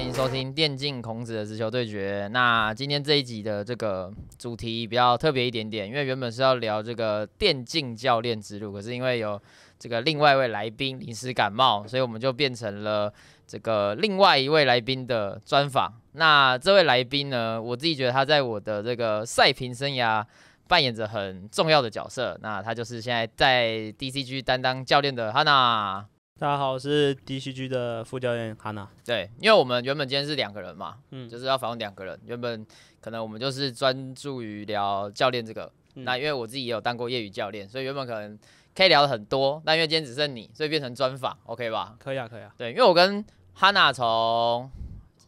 欢迎收听电竞孔子的直球对决。那今天这一集的这个主题比较特别一点点，因为原本是要聊这个电竞教练之路，可是因为有这个另外一位来宾临时感冒，所以我们就变成了这个另外一位来宾的专访。那这位来宾呢，我自己觉得他在我的这个赛评生涯扮演着很重要的角色。那他就是现在在 DCG 担当教练的哈 a 大家好，我是 DCG 的副教练哈娜。对，因为我们原本今天是两个人嘛，嗯，就是要访问两个人。原本可能我们就是专注于聊教练这个，那因为我自己也有当过业余教练，所以原本可能可以聊很多。但因为今天只剩你，所以变成专访，OK 吧？可以啊，可以啊。对，因为我跟哈娜从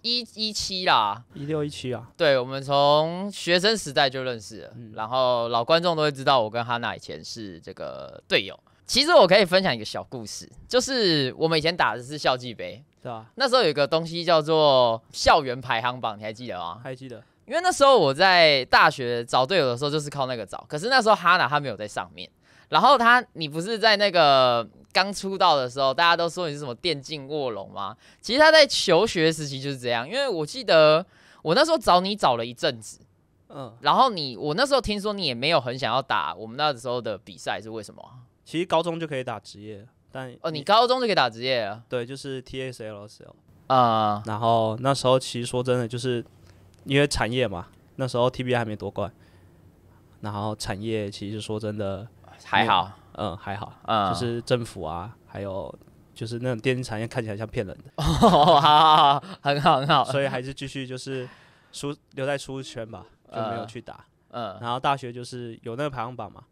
一一七啦，一六一七啊，对我们从学生时代就认识了，然后老观众都会知道，我跟哈娜以前是这个队友。其实我可以分享一个小故事，就是我们以前打的是校际杯，是吧？那时候有一个东西叫做校园排行榜，你还记得吗？还记得。因为那时候我在大学找队友的时候就是靠那个找，可是那时候哈娜他没有在上面。然后他，你不是在那个刚出道的时候，大家都说你是什么电竞卧龙吗？其实他在求学时期就是这样，因为我记得我那时候找你找了一阵子，嗯，然后你，我那时候听说你也没有很想要打我们那时候的比赛，是为什么？其实高中就可以打职业，但哦，你高中就可以打职业啊？对，就是 TSLL 啊。然后那时候其实说真的，就是因为产业嘛，那时候 TBA 还没夺冠。然后产业其实说真的还好，嗯，还好，嗯，就是政府啊，还有就是那种电竞产业看起来像骗人的，哦，好好好，很好很好。所以还是继续就是出留在初圈吧，就没有去打。嗯，然后大学就是有那个排行榜嘛。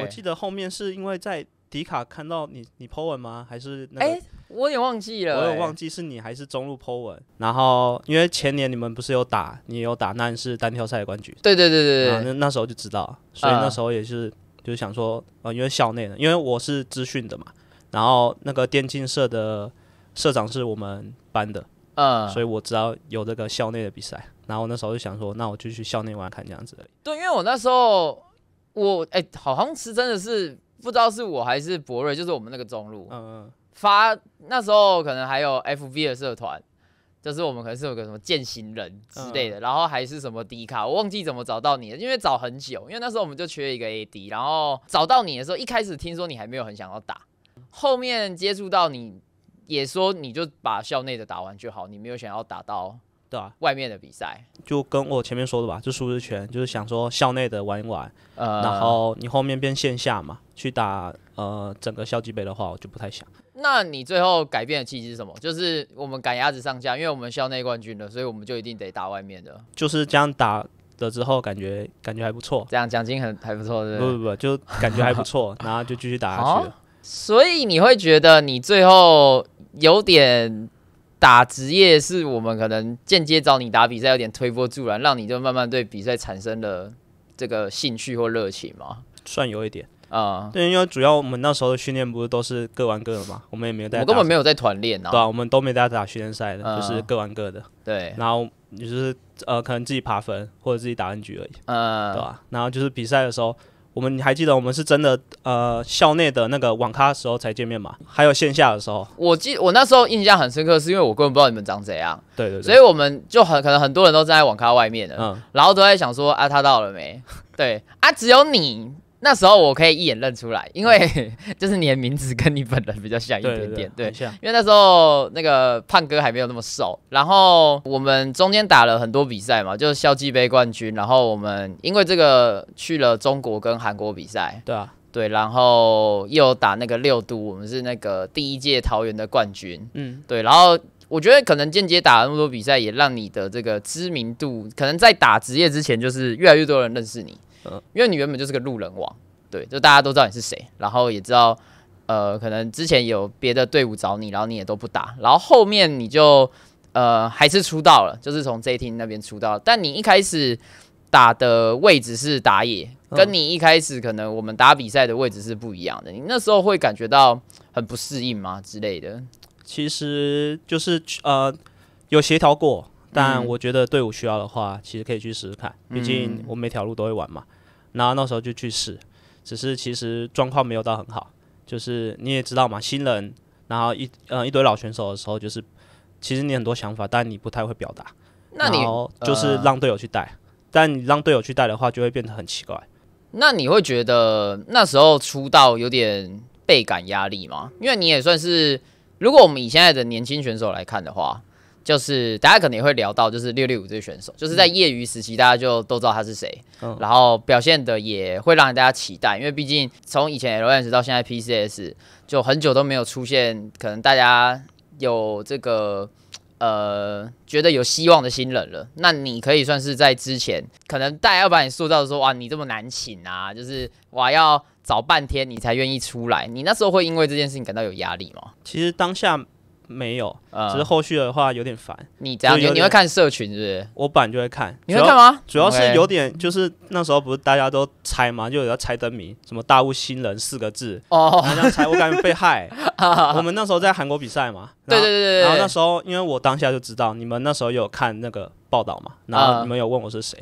我记得后面是因为在迪卡看到你你 PO 文吗？还是哎，我也忘记了，我有忘记是你还是中路 PO 文。然后因为前年你们不是有打，你有打那是单挑赛的冠军？对对对对对。那那时候就知道，所以那时候也是就是想说，呃，因为校内的，因为我是资讯的嘛，然后那个电竞社的社长是我们班的，嗯，所以我知道有这个校内的比赛。然后那时候就想说，那我就去校内玩看这样子。对，因为我那时候。我哎，好像是真的是不知道是我还是博瑞，就是我们那个中路，嗯嗯，发那时候可能还有 FV 的社团，就是我们可能是有个什么践行人之类的，然后还是什么 D 卡，我忘记怎么找到你了，因为找很久，因为那时候我们就缺一个 AD，然后找到你的时候，一开始听说你还没有很想要打，后面接触到你也说你就把校内的打完就好，你没有想要打到。对啊，外面的比赛就跟我前面说的吧，就舒适圈，就是想说校内的玩一玩，呃，然后你后面变线下嘛，去打呃整个校级杯的话，我就不太想。那你最后改变的契机是什么？就是我们赶鸭子上架，因为我们校内冠军了，所以我们就一定得打外面的。就是这样打了之后，感觉感觉还不错，这样奖金很还不错，对不对？不不不，就感觉还不错，然后就继续打下去。所以你会觉得你最后有点。打职业是我们可能间接找你打比赛，有点推波助澜，让你就慢慢对比赛产生了这个兴趣或热情嘛？算有一点啊。对，因为主要我们那时候的训练不是都是各玩各的嘛，我们也没有在，我根本没有在团练啊，对啊，我们都没在打训练赛的，就是各玩各的。对，然后就是呃，可能自己爬分或者自己打单局而已，对吧？然后就是比赛的时候。我们你还记得我们是真的呃校内的那个网咖时候才见面吗？还有线下的时候，我记我那时候印象很深刻，是因为我根本不知道你们长怎样，对对，所以我们就很可能很多人都站在网咖外面的，嗯，然后都在想说啊他到了没？对啊，只有你。那时候我可以一眼认出来，因为 就是你的名字跟你本人比较像一点点，对，因为那时候那个胖哥还没有那么瘦。然后我们中间打了很多比赛嘛，就是校际杯冠军。然后我们因为这个去了中国跟韩国比赛，对啊，对。然后又打那个六都，我们是那个第一届桃园的冠军，嗯，对。然后我觉得可能间接打那么多比赛，也让你的这个知名度，可能在打职业之前，就是越来越多人认识你。嗯，因为你原本就是个路人王，对，就大家都知道你是谁，然后也知道，呃，可能之前有别的队伍找你，然后你也都不打，然后后面你就，呃，还是出道了，就是从 j t 那边出道。但你一开始打的位置是打野，跟你一开始可能我们打比赛的位置是不一样的。你那时候会感觉到很不适应吗之类的？其实就是呃，有协调过。但我觉得队伍需要的话，其实可以去试试看。毕竟我每条路都会玩嘛，然后那时候就去试。只是其实状况没有到很好，就是你也知道嘛，新人然后一呃一堆老选手的时候，就是其实你很多想法，但你不太会表达。那你就是让队友去带，但你让队友去带的话，就会变得很奇怪。那你会觉得那时候出道有点倍感压力吗？因为你也算是，如果我们以现在的年轻选手来看的话。就是大家可能也会聊到，就是六六五这个选手，就是在业余时期，大家就都知道他是谁，然后表现的也会让大家期待，因为毕竟从以前 LMS 到现在 PCS，就很久都没有出现可能大家有这个呃觉得有希望的新人了。那你可以算是在之前，可能大家要把你塑造说哇你这么难请啊，就是哇要找半天你才愿意出来，你那时候会因为这件事情感到有压力吗？其实当下。没有，只是后续的话有点烦。你这样，你你会看社群是不是？我来就会看。你会看嘛？主要是有点，就是那时候不是大家都猜嘛，就有要猜灯谜，什么大物新人四个字哦，然后猜，我感觉被害。我们那时候在韩国比赛嘛。对对对对然后那时候，因为我当下就知道，你们那时候有看那个报道嘛，然后你们有问我是谁，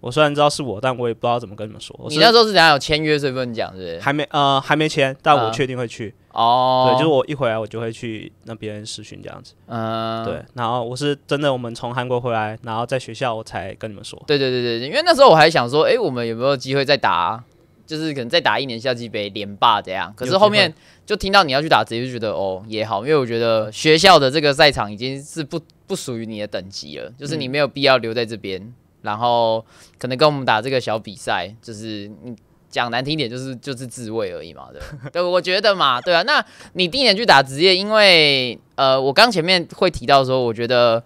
我虽然知道是我，但我也不知道怎么跟你们说。你那时候是怎样有签约，这份奖是？还没呃，还没签，但我确定会去。哦，对，就是我一回来，我就会去让别人试训这样子。嗯，对，然后我是真的，我们从韩国回来，然后在学校我才跟你们说。对对对对，因为那时候我还想说，哎，我们有没有机会再打？就是可能再打一年夏季杯连霸这样。可是后面就听到你要去打，就觉得哦，也好，因为我觉得学校的这个赛场已经是不不属于你的等级了，就是你没有必要留在这边，然后可能跟我们打这个小比赛，就是你。讲难听点就是就是自卫而已嘛，对 对，我觉得嘛，对啊，那你第一年去打职业，因为呃，我刚前面会提到说，我觉得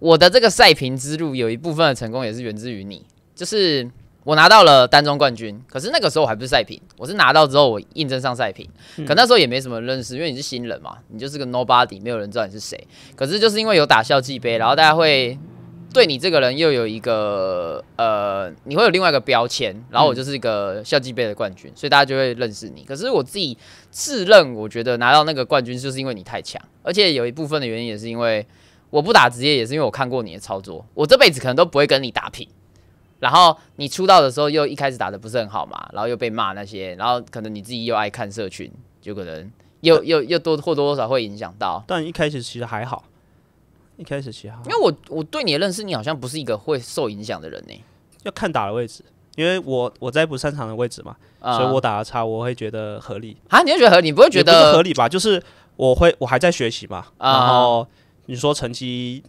我的这个赛评之路有一部分的成功也是源自于你，就是我拿到了单中冠军，可是那个时候还不是赛评，我是拿到之后我印证上赛评，可那时候也没什么认识，因为你是新人嘛，你就是个 nobody，没有人知道你是谁，可是就是因为有打校际杯，然后大家会。对你这个人又有一个呃，你会有另外一个标签，然后我就是一个校际杯的冠军，所以大家就会认识你。可是我自己自认，我觉得拿到那个冠军就是因为你太强，而且有一部分的原因也是因为我不打职业，也是因为我看过你的操作，我这辈子可能都不会跟你打平。然后你出道的时候又一开始打的不是很好嘛，然后又被骂那些，然后可能你自己又爱看社群，就可能又又又多或多或少会影响到。但一开始其实还好。一开始就号，因为我我对你的认识，你好像不是一个会受影响的人呢。要看打的位置，因为我我在不擅长的位置嘛，所以我打的差，我会觉得合理。啊，你就觉得合？你不会觉得合理吧？就是我会我还在学习嘛，然后你说成绩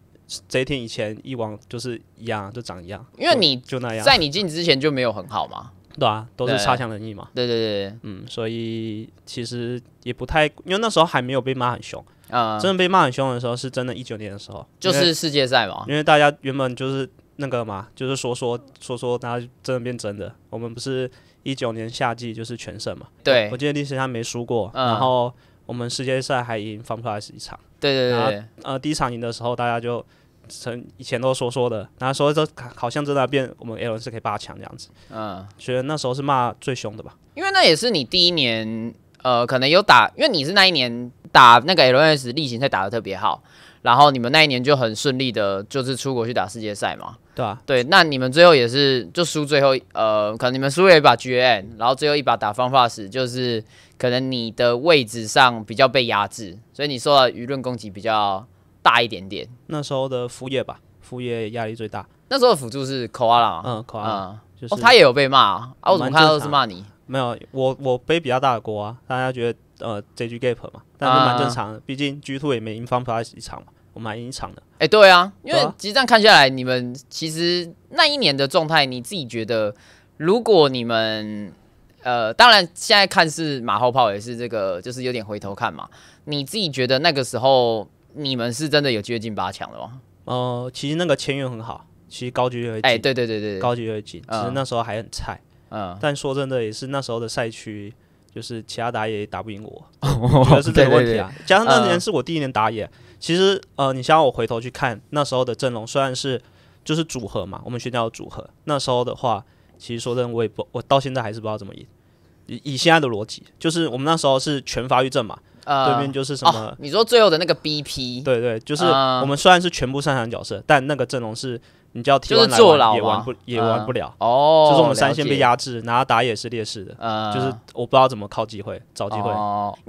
这一天以前一往就是一样就长一样，因为你就那样，在你进之前就没有很好嘛，对啊，都是差强人意嘛。对对对，嗯，所以其实也不太，因为那时候还没有被骂很凶。呃，真的被骂很凶的时候是真的一九年的时候，就是世界赛嘛。因为大家原本就是那个嘛，就是说说说说，大家真的变真的。我们不是一九年夏季就是全胜嘛？对，我记得历史上没输过。然后我们世界赛还赢 FunPlus 一场。对对对。呃，第一场赢的时候，大家就成以前都说说的，然后说这好像真的变我们 L 忍是可以八强这样子。嗯，觉得那时候是骂最凶的吧？因为那也是你第一年。呃，可能有打，因为你是那一年打那个 L S 立行赛打得特别好，然后你们那一年就很顺利的，就是出国去打世界赛嘛，对吧？对，那你们最后也是就输最后，呃，可能你们输了一把 G N，然后最后一把打方法时，就是可能你的位置上比较被压制，所以你受到舆论攻击比较大一点点。那时候的副业吧，副业压力最大。那时候的辅助是 Koala，嗯，o 就是、哦，他也有被骂啊？为什么他都是骂你？没有，我我背比较大的锅啊！大家觉得呃，这局 gap 嘛，但是蛮正常的，毕竟 G two 也没赢方牌一场嘛，我们还赢一场的。哎，对啊，因为其实这样看下来，你们其实那一年的状态，你自己觉得，如果你们呃，当然现在看是马后炮，也是这个，就是有点回头看嘛。你自己觉得那个时候，你们是真的有接近八强了吗？哦，其实那个签约很好，其实高级会哎，对对对对，高级会进，只是那时候还很菜。嗯，但说真的，也是那时候的赛区，就是其他打野也打不赢我，要 是这个问题啊。加上那年是我第一年打野，其实呃，你像我回头去看那时候的阵容，虽然是就是组合嘛，我们校的组合。那时候的话，其实说真，的，我也不，我到现在还是不知道怎么赢。以以现在的逻辑，就是我们那时候是全发育阵嘛，对面就是什么？你说最后的那个 BP？对对，就是我们虽然是全部擅长角色，但那个阵容是。你叫坐牢也玩不也玩不了哦，就是我们三线被压制，然后打野是劣势的，就是我不知道怎么靠机会找机会，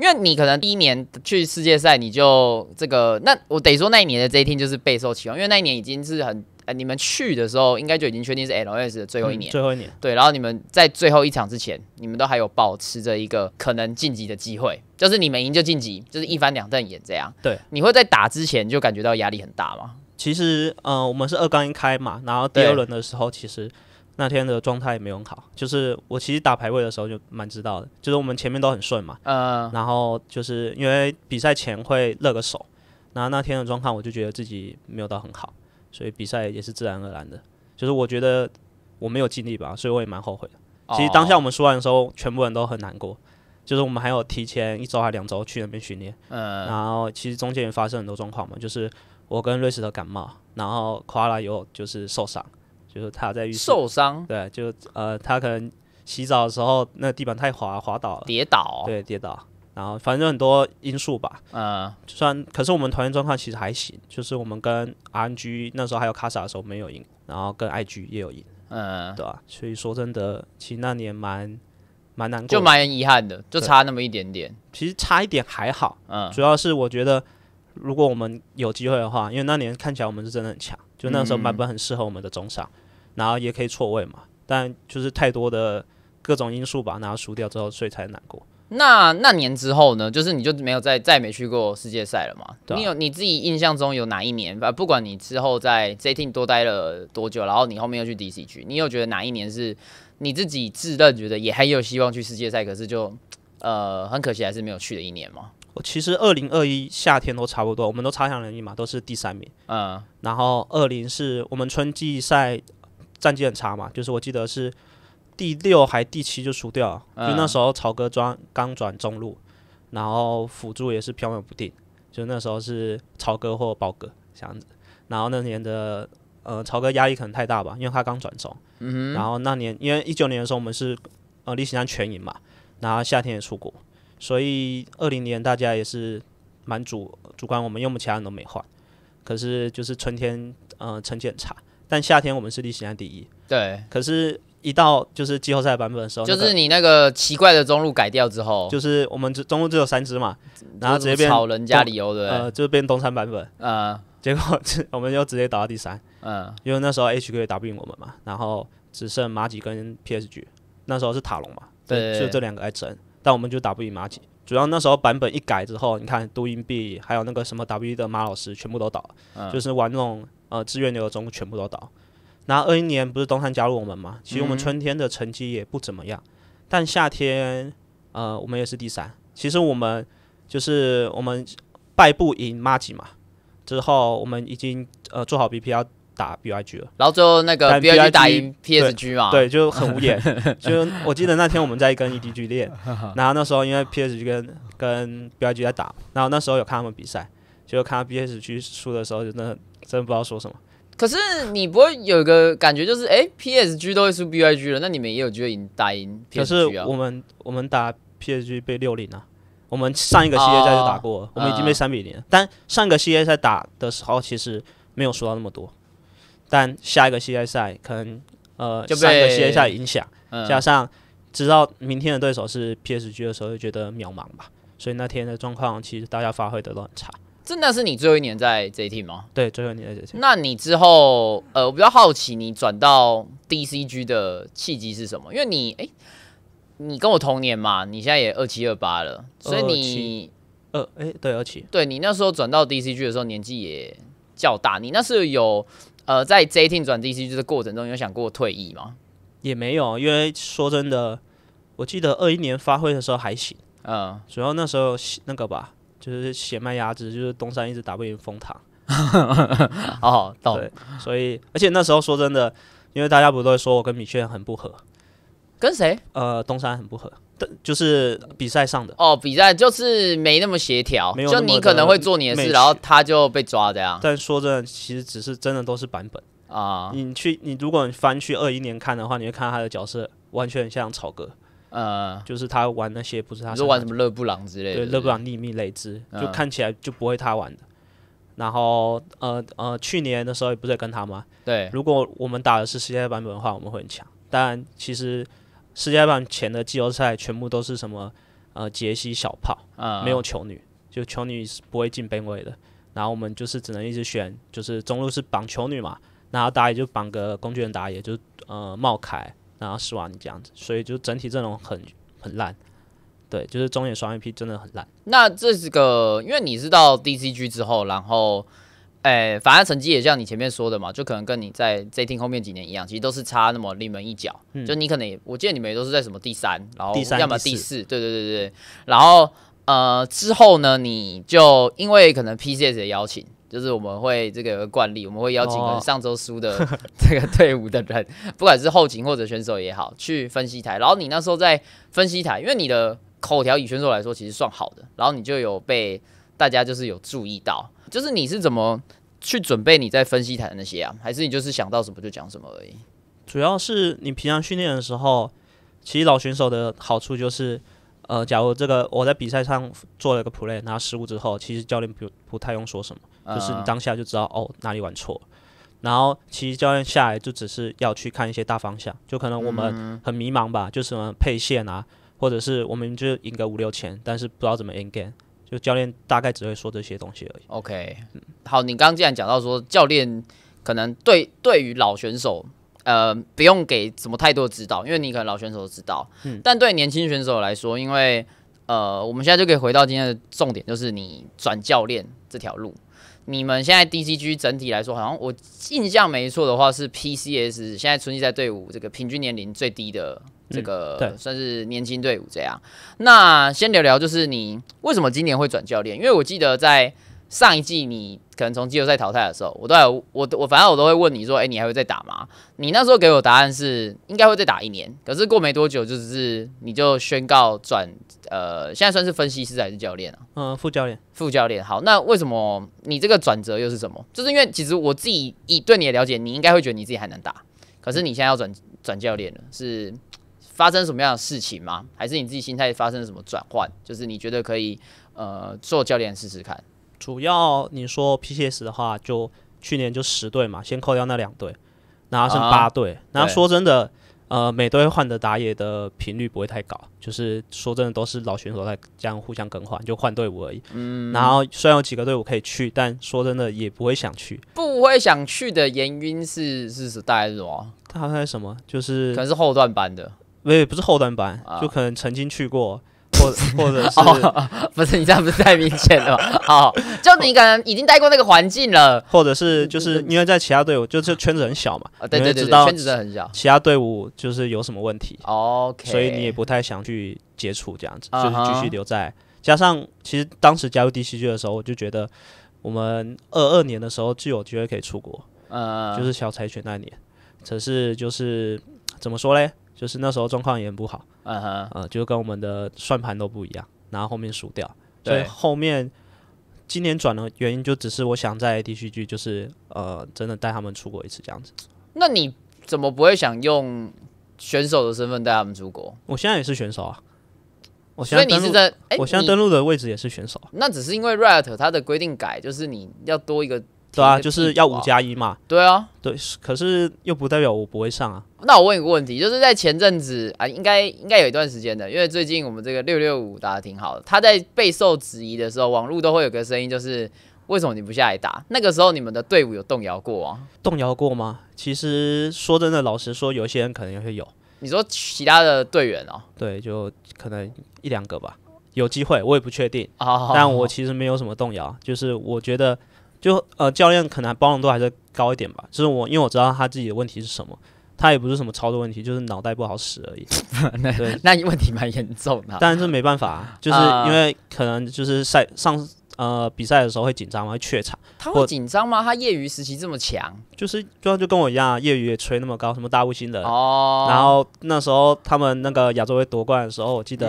因为你可能第一年去世界赛你就这个，那我得说那一年的这一就是备受期望，因为那一年已经是很，呃，你们去的时候应该就已经确定是 L S 的最后一年，最后一年，对，然后你们在最后一场之前，你们都还有保持着一个可能晋级的机会，就是你们赢就晋级，就是一翻两瞪眼这样，对，你会在打之前就感觉到压力很大吗？其实，呃，我们是二杠一开嘛，然后第二轮的时候，其实那天的状态也没有很好。就是我其实打排位的时候就蛮知道的，就是我们前面都很顺嘛，嗯，然后就是因为比赛前会热个手，然后那天的状况我就觉得自己没有到很好，所以比赛也是自然而然的。就是我觉得我没有尽力吧，所以我也蛮后悔的。其实当下我们输完的时候，全部人都很难过。就是我们还有提前一周还两周去那边训练，嗯，然后其实中间也发生很多状况嘛，就是。我跟瑞士特感冒，然后夸拉有就是受伤，就是他在浴室受伤，对，就呃他可能洗澡的时候那地板太滑，滑倒了，跌倒，对，跌倒，然后反正很多因素吧，嗯，算，可是我们团队状况其实还行，就是我们跟 RNG 那时候还有卡萨的时候没有赢，然后跟 IG 也有赢，嗯，对吧？所以说真的，其实那年蛮蛮难过，就蛮遗憾的，就差那么一点点，其实差一点还好，嗯，主要是我觉得。如果我们有机会的话，因为那年看起来我们是真的很强，就那时候版本很适合我们的中场，然后也可以错位嘛。但就是太多的各种因素吧，然后输掉之后，所以才难过。那那年之后呢？就是你就没有再再没去过世界赛了嘛？你有你自己印象中有哪一年？不管你之后在 J t 多待了多久，然后你后面又去 d c 去，你有觉得哪一年是你自己自认觉得也很有希望去世界赛，可是就呃很可惜还是没有去的一年吗？其实二零二一夏天都差不多，我们都差强人意嘛，都是第三名。嗯，然后二零是我们春季赛战绩很差嘛，就是我记得是第六还第七就输掉。了，就那时候曹哥专刚转中路，然后辅助也是飘渺不定，就那时候是曹哥或宝哥这样子。然后那年的呃曹哥压力可能太大吧，因为他刚转中。嗯，然后那年因为一九年的时候我们是呃历行上全赢嘛，然后夏天也出国。所以二零年大家也是蛮主主观，我们用不起人都没换，可是就是春天，呃成绩很差，但夏天我们是历史上第一。对，可是一到就是季后赛版本的时候，就是你那个奇怪的中路改掉之后，就是我们中路只有三只嘛，然后直接变草人家理由的，呃，就变东山版本，呃，结果我们就直接倒到第三，嗯，因为那时候 H Q 也打不赢我们嘛，然后只剩马吉跟 P S G，那时候是塔隆嘛，对，就这两个 s 争。但我们就打不赢马吉，主要那时候版本一改之后，你看 Do 硬币还有那个什么 W 的马老师全部都倒，就是玩那种呃资源流的，全部全部都倒。然后二一年不是东山加入我们嘛，其实我们春天的成绩也不怎么样，但夏天呃我们也是第三。其实我们就是我们败不赢马吉嘛，之后我们已经呃做好 BPR。打 B I G 了，然后最后那个 B I G 打赢 P S G 嘛？对，就很无言。就我记得那天我们在跟 E D G 练，然后那时候因为 P S G 跟跟 B I G 在打，然后那时候有看他们比赛，就看到 P S G 输的时候，就真真不知道说什么。可是你不会有个感觉，就是哎，P S G 都会输 B I G 了，那你们也有机会赢打赢 P S G 啊？我们我们打 P S G 被六零啊，我们上一个系列赛就打过，我们已经被三比零。但上一个系列赛打的时候，其实没有输到那么多。但下一个系列赛可能呃，就上个系列赛影响，加上知道明天的对手是 P S G 的时候，就觉得渺茫吧。所以那天的状况，其实大家发挥的都很差。真的是你最后一年在 J T 吗？对，最后一年在 J T。那你之后呃，我比较好奇，你转到 D C G 的契机是什么？因为你哎，你跟我同年嘛，你现在也二七二八了，所以你二哎对二七，对你那时候转到 D C G 的时候年纪也较大，你那是有。呃，在 J t 转 DC 这个过程中有想过退役吗？也没有，因为说真的，我记得二一年发挥的时候还行，嗯，主要那时候那个吧，就是血脉压制，就是东山一直打不赢封塔，哦，懂。所以，而且那时候说真的，因为大家不都说我跟米切尔很不合，跟谁？呃，东山很不合。但就是比赛上的哦，比赛就是没那么协调，就你可能会做你的事，然后他就被抓这样。但说真的，其实只是真的都是版本啊。你去，你如果翻去二一年看的话，你会看到他的角色完全像草哥，呃，就是他玩那些不是他，是玩什么勒布朗之类的，勒布朗、秘密、雷兹，就看起来就不会他玩的。然后呃呃，去年的时候不是跟他吗？对，如果我们打的是世界版本的话，我们会很强。但其实。世界杯前的季后赛全部都是什么？呃，杰西小炮，没有球女，就球女是不会进边位的。然后我们就是只能一直选，就是中路是绑球女嘛，然后打野就绑个工具人打野，就呃，冒凯，然后施瓦尼这样子。所以就整体阵容很很烂，对，就是中野双 AP 真的很烂。那这是个，因为你是到 DCG 之后，然后。哎，反正成绩也像你前面说的嘛，就可能跟你在 J t 后面几年一样，其实都是差那么临门一脚。就你可能，我记得你们也都是在什么第三，然后要么第四。对对对对。然后呃，之后呢，你就因为可能 PCS 的邀请，就是我们会这个惯例，我们会邀请上周输的这个队伍的人，不管是后勤或者选手也好，去分析台。然后你那时候在分析台，因为你的口条与选手来说其实算好的，然后你就有被大家就是有注意到，就是你是怎么。去准备你在分析台那些啊，还是你就是想到什么就讲什么而已？主要是你平常训练的时候，其实老选手的好处就是，呃，假如这个我在比赛上做了个 play，拿失误之后，其实教练不不太用说什么，就是你当下就知道哦哪里玩错了。然后其实教练下来就只是要去看一些大方向，就可能我们很迷茫吧，就什么配线啊，或者是我们就赢个五六千，但是不知道怎么 in game。就教练大概只会说这些东西而已。OK，好，你刚刚既然讲到说教练可能对对于老选手，呃，不用给什么太多指导，因为你可能老选手都知道。嗯，但对年轻选手来说，因为呃，我们现在就可以回到今天的重点，就是你转教练这条路。你们现在 DCG 整体来说，好像我印象没错的话，是 PCS 现在春季赛队伍这个平均年龄最低的。这个算是年轻队伍这样，那先聊聊，就是你为什么今年会转教练？因为我记得在上一季你可能从季后赛淘汰的时候，我都有我我反正我都会问你说，哎，你还会再打吗？你那时候给我答案是应该会再打一年，可是过没多久就是你就宣告转呃，现在算是分析师还是教练啊？嗯，副教练，副教练。好，那为什么你这个转折又是什么？就是因为其实我自己以对你的了解，你应该会觉得你自己还能打，可是你现在要转转教练了，是。发生什么样的事情吗？还是你自己心态发生了什么转换？就是你觉得可以呃做教练试试看。主要你说 PCS 的话，就去年就十队嘛，先扣掉那两队，然后剩八队。然后说真的，呃，每队换的打野的频率不会太高。就是说真的，都是老选手在这样互相更换，就换队伍而已。嗯。然后虽然有几个队伍可以去，但说真的也不会想去。不会想去的原因是是什么？他好像什么？就是可能是后段班的。不，不是后端班，就可能曾经去过，或或者是 不是你这样不是太明显了。好，就你可能已经待过那个环境了，或者是，就是因为在其他队伍，就是圈子很小嘛，对对，知道圈子很小，其他队伍就是有什么问题，OK，所以你也不太想去接触这样子，就是继续留在。加上其实当时加入 DCG 的时候，我就觉得我们二二年的时候就有机会可以出国，嗯，就是小柴犬那年，可是就是怎么说嘞？就是那时候状况也不好，嗯哼，呃，就跟我们的算盘都不一样，然后后面输掉，所以后面今年转的原因就只是我想在 T C G 就是呃真的带他们出国一次这样子。那你怎么不会想用选手的身份带他们出国？我现在也是选手啊，我现在你是在，我现在登录的位置也是选手。那只是因为 r i o t 它的规定改，就是你要多一个。对啊，就是要五加一嘛。对啊，对，可是又不代表我不会上啊。那我问一个问题，就是在前阵子啊，应该应该有一段时间的，因为最近我们这个六六五打的挺好的。他在备受质疑的时候，网路都会有个声音，就是为什么你不下来打？那个时候你们的队伍有动摇过啊？动摇过吗？其实说真的，老实说，有些人可能也会有。你说其他的队员哦？对，就可能一两个吧。有机会，我也不确定啊。但我其实没有什么动摇，就是我觉得。就呃，教练可能包容度还是高一点吧。就是我，因为我知道他自己的问题是什么，他也不是什么操作问题，就是脑袋不好使而已。那那你问题蛮严重的，但是没办法，就是因为可能就是赛上呃比赛的时候会紧张嘛，会怯场。他会紧张吗？他业余时期这么强，就是就就跟我一样，业余也吹那么高，什么大物星人。哦。然后那时候他们那个亚洲杯夺冠的时候，我记得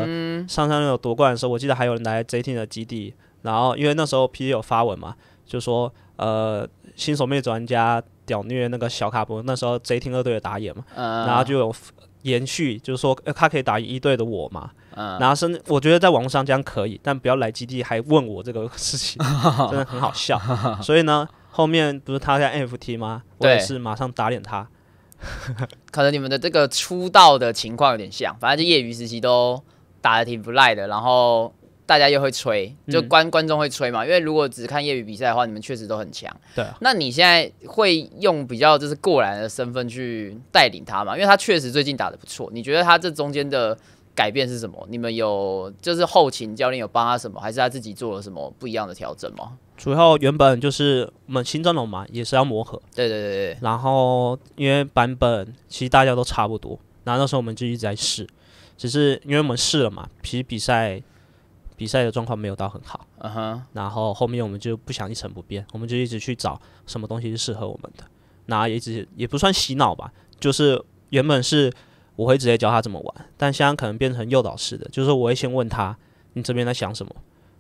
上上那个夺冠的时候，我记得还有人来 j t 的基地，然后因为那时候 PZ 有发文嘛。就说呃，新手妹专家屌虐那个小卡博那时候贼听二队的打野嘛，然后就有延续，就是说呃、他可以打一队的我嘛，然后甚至我觉得在网上这样可以，但不要来基地还问我这个事情，真的很好笑。所以呢，后面不是他在 n FT 吗？我也是马上打脸他。可能你们的这个出道的情况有点像，反正就业余时期都打的挺不赖的，然后。大家又会吹，就观观众会吹嘛，因为如果只看业余比赛的话，你们确实都很强。对，那你现在会用比较就是过来的身份去带领他嘛？因为他确实最近打的不错，你觉得他这中间的改变是什么？你们有就是后勤教练有帮他什么，还是他自己做了什么不一样的调整吗？主要原本就是我们新阵容嘛，也是要磨合。对对对对。然后因为版本其实大家都差不多，然后那时候我们就一直在试，只是因为我们试了嘛，其实比赛。比赛的状况没有到很好，嗯哼，然后后面我们就不想一成不变，我们就一直去找什么东西是适合我们的。那也只也不算洗脑吧，就是原本是我会直接教他怎么玩，但现在可能变成诱导式的，就是我会先问他，你这边在想什么，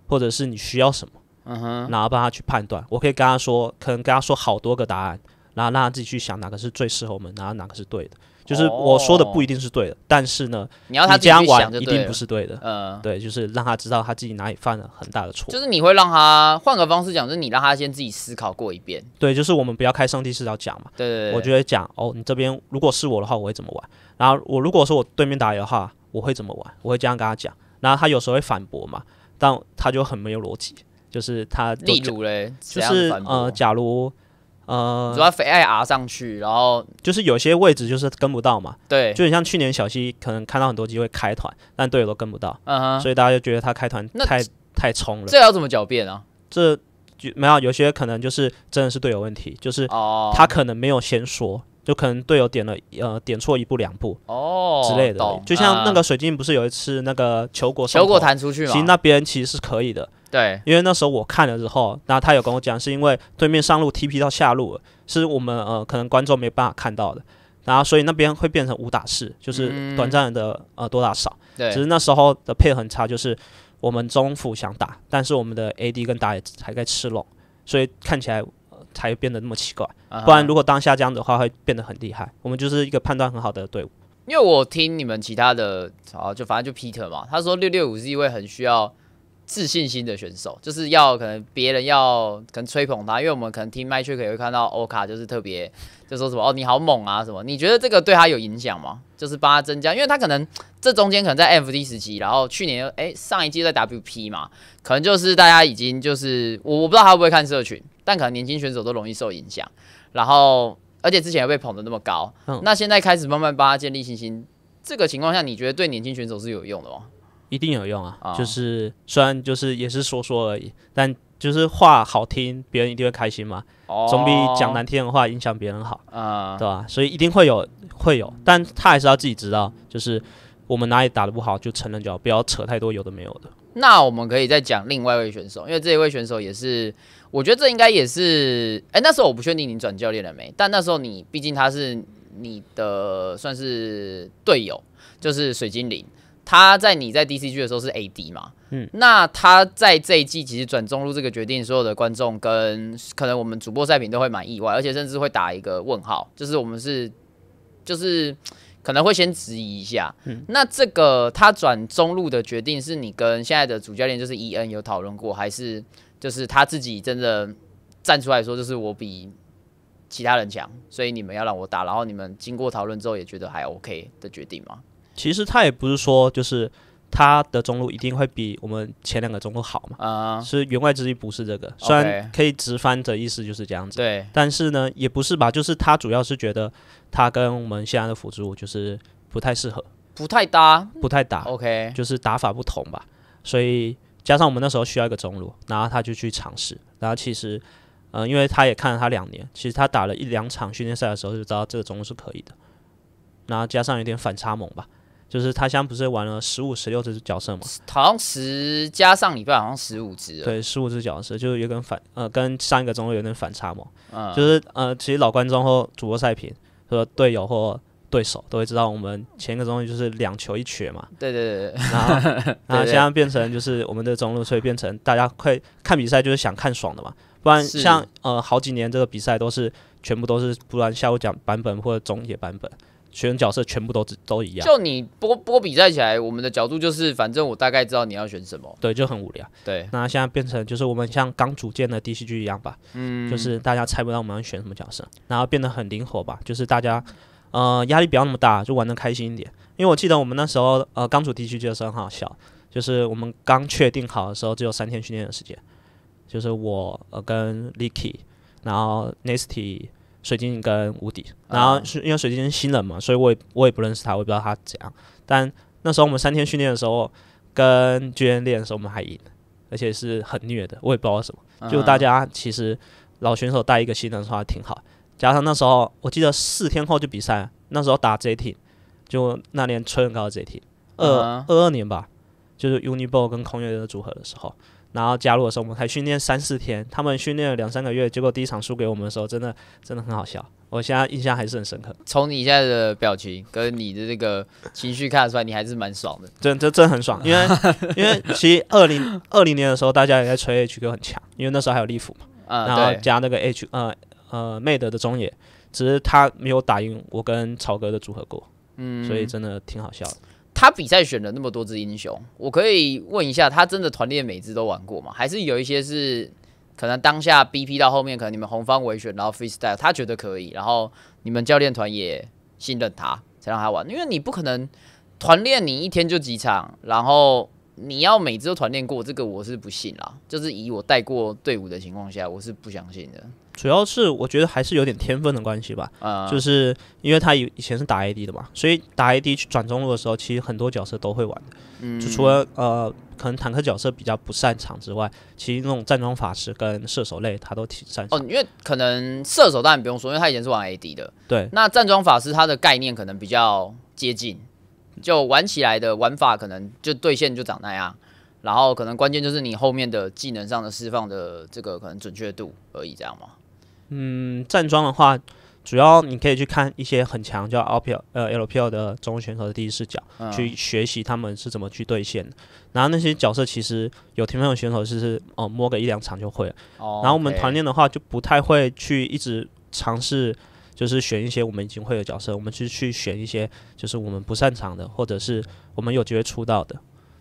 或者是你需要什么，嗯哼，然后帮他去判断。我可以跟他说，可能跟他说好多个答案，然后让他自己去想哪个是最适合我们，然后哪个是对的。就是我说的不一定是对的，但是呢，你要他这样玩一定不是对的。嗯，对，就是让他知道他自己哪里犯了很大的错。就是你会让他换个方式讲，就是你让他先自己思考过一遍。对，就是我们不要开上帝视角讲嘛。对对对。我觉得讲哦，你这边如果是我的话，我会怎么玩？然后我如果说我对面打野的话，我会怎么玩？我会这样跟他讲。然后他有时候会反驳嘛，但他就很没有逻辑，就是他。例如嘞，就是呃，假如。呃，主要肥艾 r 上去，然后就是有些位置就是跟不到嘛。对，就很像去年小西可能看到很多机会开团，但队友都跟不到，嗯所以大家就觉得他开团太太冲了。这要怎么狡辩啊？这就没有有些可能就是真的是队友问题，就是哦，他可能没有先说，就可能队友点了呃点错一步两步哦之类的。就像那个水晶不是有一次那个球果球果弹出去，其实那边其实是可以的。对，因为那时候我看了之后，然后他有跟我讲，是因为对面上路 TP 到下路了，是我们呃可能观众没办法看到的，然后所以那边会变成五打四，就是短暂的呃多打少。对，只是那时候的配合差，就是我们中辅想打，但是我们的 AD 跟打野还在吃龙，所以看起来才变得那么奇怪。不然如果当下这样的话，会变得很厉害。我们就是一个判断很好的队伍，因为我听你们其他的啊，就反正就 Peter 嘛，他说六六五是因位很需要。自信心的选手，就是要可能别人要可能吹捧他，因为我们可能听麦圈可以会看到欧卡就是特别就说什么哦你好猛啊什么，你觉得这个对他有影响吗？就是帮他增加，因为他可能这中间可能在 f d 时期，然后去年哎上一季在 WP 嘛，可能就是大家已经就是我我不知道他会不会看社群，但可能年轻选手都容易受影响，然后而且之前被捧得那么高，那现在开始慢慢帮他建立信心，这个情况下你觉得对年轻选手是有用的吗？一定有用啊，就是虽然就是也是说说而已，但就是话好听，别人一定会开心嘛，总比讲难听的话影响别人好啊，对吧？所以一定会有会有，但他还是要自己知道，就是我们哪里打的不好就承认，就好，不要扯太多有的没有的。那我们可以再讲另外一位选手，因为这一位选手也是，我觉得这应该也是，哎，那时候我不确定你转教练了没，但那时候你毕竟他是你的算是队友，就是水精灵。他在你在 DCG 的时候是 AD 嘛，嗯，那他在这一季其实转中路这个决定，所有的观众跟可能我们主播赛品都会蛮意外，而且甚至会打一个问号，就是我们是就是可能会先质疑一下。那这个他转中路的决定是你跟现在的主教练就是 EN 有讨论过，还是就是他自己真的站出来说就是我比其他人强，所以你们要让我打，然后你们经过讨论之后也觉得还 OK 的决定吗？其实他也不是说就是他的中路一定会比我们前两个中路好嘛，啊，是言外之意不是这个，虽然可以直翻的意思就是这样子，对，但是呢也不是吧，就是他主要是觉得他跟我们现在的辅助就是不太适合，不太搭，不太搭，OK，就是打法不同吧，所以加上我们那时候需要一个中路，然后他就去尝试，然后其实，嗯，因为他也看了他两年，其实他打了一两场训练赛的时候就知道这个中路是可以的，然后加上有点反差萌吧。就是他现在不是玩了十五十六只角色吗？好像十加上礼拜好像十五只。对，十五只角色就是有点反呃跟上一个中路有点反差嘛。嗯。就是呃其实老观众或主播赛评和队友或对手都会知道我们前一个中路就是两球一瘸嘛。对对对。然后 然后现在变成就是我们的中路，所以变成大家会看比赛就是想看爽的嘛。不然像呃好几年这个比赛都是全部都是不然下午讲版本或者总野版本。选角色全部都都一样，就你播播比赛起来，我们的角度就是反正我大概知道你要选什么，对，就很无聊。对，那现在变成就是我们像刚组建的 D C G 一样吧，嗯，就是大家猜不到我们要选什么角色，然后变得很灵活吧，就是大家呃压力不要那么大，就玩的开心一点。因为我记得我们那时候呃刚组 D C G 的时候哈，小就是我们刚确定好的时候只有三天训练的时间，就是我呃跟 Licky，然后 Nasty。水晶跟无敌，然后是因为水晶是新人嘛，所以我也我也不认识他，我也不知道他怎样。但那时候我们三天训练的时候，跟训练的时候我们还赢而且是很虐的，我也不知道什么。就大家其实老选手带一个新人的话挺好，加上那时候我记得四天后就比赛，那时候打 J T，就那年吹很高的 J T，二二二年吧，就是 Uniball 跟空月的组合的时候。然后加入的时候，我们才训练三四天，他们训练了两三个月，结果第一场输给我们的时候，真的真的很好笑，我现在印象还是很深刻。从你现在的表情跟你的这个情绪看得出来，你还是蛮爽的。真真真很爽，因为 因为其实二零二零年的时候，大家也在吹 H q 很强，因为那时候还有利弗嘛，然后加那个 H 呃呃 Made 的中野，只是他没有打赢我跟草哥的组合过，嗯，所以真的挺好笑的。他比赛选了那么多支英雄，我可以问一下，他真的团练每支都玩过吗？还是有一些是可能当下 BP 到后面，可能你们红方围选，然后 f a e e e 他觉得可以，然后你们教练团也信任他才让他玩？因为你不可能团练你一天就几场，然后你要每支都团练过，这个我是不信啦。就是以我带过队伍的情况下，我是不相信的。主要是我觉得还是有点天分的关系吧，就是因为他以以前是打 AD 的嘛，所以打 AD 去转中路的时候，其实很多角色都会玩的，就除了呃可能坦克角色比较不擅长之外，其实那种站桩法师跟射手类他都挺擅长。哦，因为可能射手当然不用说，因为他以前是玩 AD 的。对。那站桩法师他的概念可能比较接近，就玩起来的玩法可能就对线就长那样，然后可能关键就是你后面的技能上的释放的这个可能准确度而已，这样吗？嗯，站桩的话，主要你可以去看一些很强叫 LPL 呃 LPL 的中国选手的第一视角，去学习他们是怎么去对线。然后那些角色，其实有天分的选手就是哦摸个一两场就会了。然后我们团练的话，就不太会去一直尝试，就是选一些我们已经会的角色，我们去去选一些就是我们不擅长的，或者是我们有机会出道的，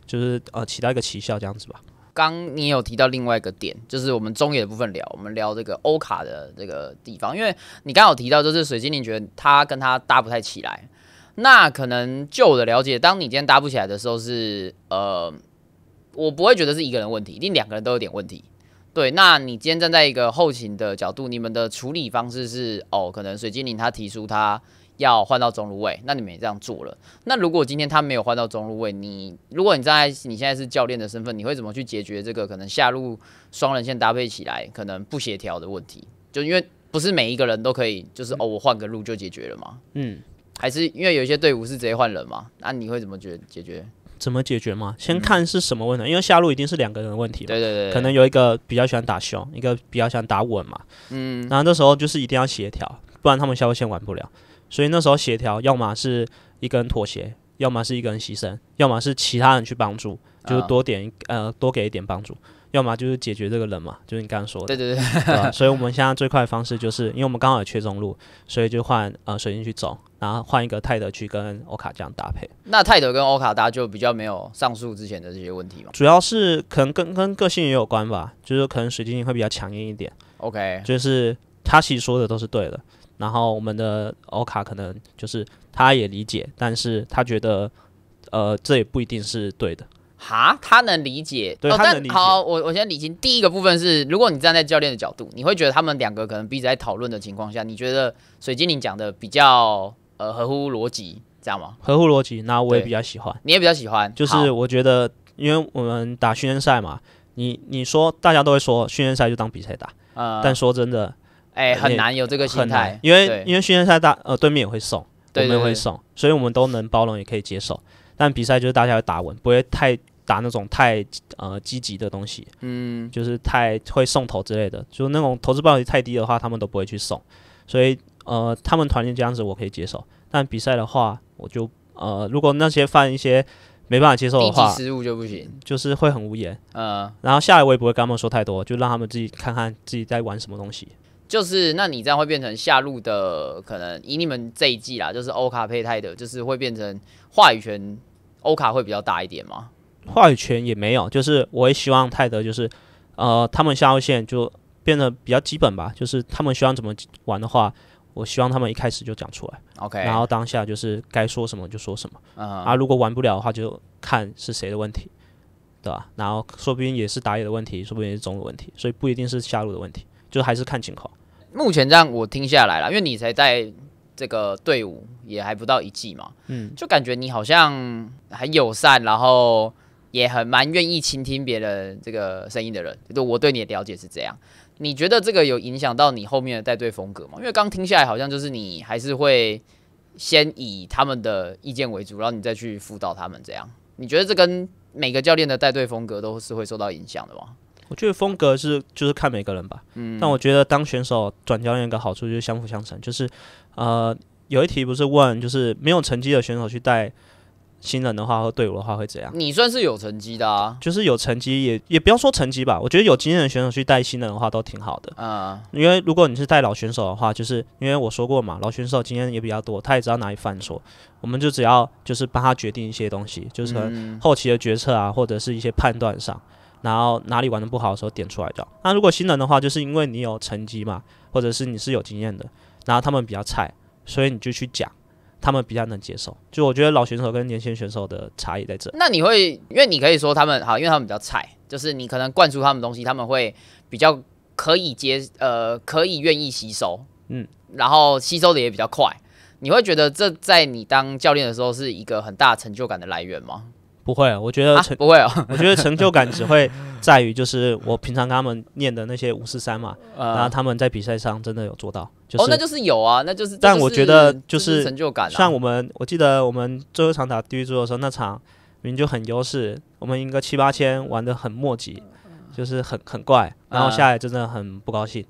就是呃起到一个奇效这样子吧。刚你有提到另外一个点，就是我们中野的部分聊，我们聊这个欧卡的这个地方，因为你刚好提到，就是水晶灵觉得他跟他搭不太起来，那可能就我的了解，当你今天搭不起来的时候，是呃，我不会觉得是一个人问题，一定两个人都有点问题。对，那你今天站在一个后勤的角度，你们的处理方式是，哦，可能水晶灵他提出他。要换到中路位，那你们也这样做了。那如果今天他没有换到中路位，你如果你在你现在是教练的身份，你会怎么去解决这个可能下路双人线搭配起来可能不协调的问题？就因为不是每一个人都可以，就是哦，我换个路就解决了吗？嗯，还是因为有些队伍是直接换人嘛？那你会怎么解解决？怎么解决嘛？先看是什么问题，因为下路一定是两个人的问题。对对对，可能有一个比较喜欢打凶，一个比较喜欢打稳嘛。嗯，然后这时候就是一定要协调，不然他们下路线玩不了。所以那时候协调，要么是一个人妥协，要么是一个人牺牲，要么是其他人去帮助，就是多点呃多给一点帮助，要么就是解决这个人嘛，就是你刚刚说的。对对对。所以我们现在最快的方式就是，因为我们刚好有缺中路，所以就换呃水晶去走，然后换一个泰德去跟欧卡这样搭配。那泰德跟欧卡，大家就比较没有上述之前的这些问题嘛？主要是可能跟跟个性也有关吧，就是可能水晶会比较强硬一点。OK，就是他其实说的都是对的。然后我们的欧卡可能就是他也理解，但是他觉得，呃，这也不一定是对的。哈，他能理解，对，他能理解。好，我我先理清第一个部分是，如果你站在教练的角度，你会觉得他们两个可能彼此在讨论的情况下，你觉得水晶灵讲的比较呃合乎逻辑，这样吗？合乎逻辑，那我也比较喜欢，你也比较喜欢，就是我觉得，因为我们打训练赛嘛，你你说大家都会说训练赛就当比赛打，但说真的。哎，很难有这个心态，因为因为训练赛大呃对面也会送，对面会送，所以我们都能包容也可以接受。但比赛就是大家要打稳，不会太打那种太呃积极的东西，嗯，就是太会送头之类的，就是那种投资暴率太低的话，他们都不会去送。所以呃，他们团练这样子我可以接受，但比赛的话，我就呃如果那些犯一些没办法接受的话，失误就不行，就是会很无言。嗯，然后下我也不会跟他们说太多，就让他们自己看看自己在玩什么东西。就是，那你这样会变成下路的可能以你们这一季啦，就是欧卡配泰的，就是会变成话语权，欧卡会比较大一点吗？话语权也没有，就是我也希望泰德就是，呃，他们下路线就变得比较基本吧。就是他们希望怎么玩的话，我希望他们一开始就讲出来，OK。然后当下就是该说什么就说什么，啊，如果玩不了的话，就看是谁的问题，对吧？然后说不定也是打野的问题，说不定也是中路问题，所以不一定是下路的问题。就还是看情况。目前这样我听下来了，因为你才在这个队伍也还不到一季嘛，嗯，就感觉你好像很友善，然后也很蛮愿意倾听别人这个声音的人。就我对你的了解是这样。你觉得这个有影响到你后面的带队风格吗？因为刚刚听下来好像就是你还是会先以他们的意见为主，然后你再去辅导他们这样。你觉得这跟每个教练的带队风格都是会受到影响的吗？我觉得风格是就是看每个人吧，但我觉得当选手转教练个好处就是相辅相成，就是呃，有一题不是问就是没有成绩的选手去带新人的话或队伍的话会怎样？你算是有成绩的啊，就是有成绩也也不要说成绩吧，我觉得有经验的选手去带新人的话都挺好的啊，因为如果你是带老选手的话，就是因为我说过嘛，老选手经验也比较多，他也知道哪里犯错，我们就只要就是帮他决定一些东西，就是后期的决策啊或者是一些判断上。然后哪里玩的不好的时候点出来掉。那如果新人的话，就是因为你有成绩嘛，或者是你是有经验的，然后他们比较菜，所以你就去讲，他们比较能接受。就我觉得老选手跟年轻选手的差异在这。那你会，因为你可以说他们好，因为他们比较菜，就是你可能灌输他们东西，他们会比较可以接，呃，可以愿意吸收，嗯，然后吸收的也比较快。你会觉得这在你当教练的时候是一个很大成就感的来源吗？不会，我觉得成不会啊，我觉得成就感只会 在于，就是我平常跟他们念的那些五四三嘛，然后他们在比赛上真的有做到，哦，那就是有啊，那就是。但我觉得就是成就感，像我们，我记得我们最后一场打第一桌的时候，那场明明就很优势，我们赢个七八千玩的很墨迹，就是很很怪，然后下来真的很不高兴，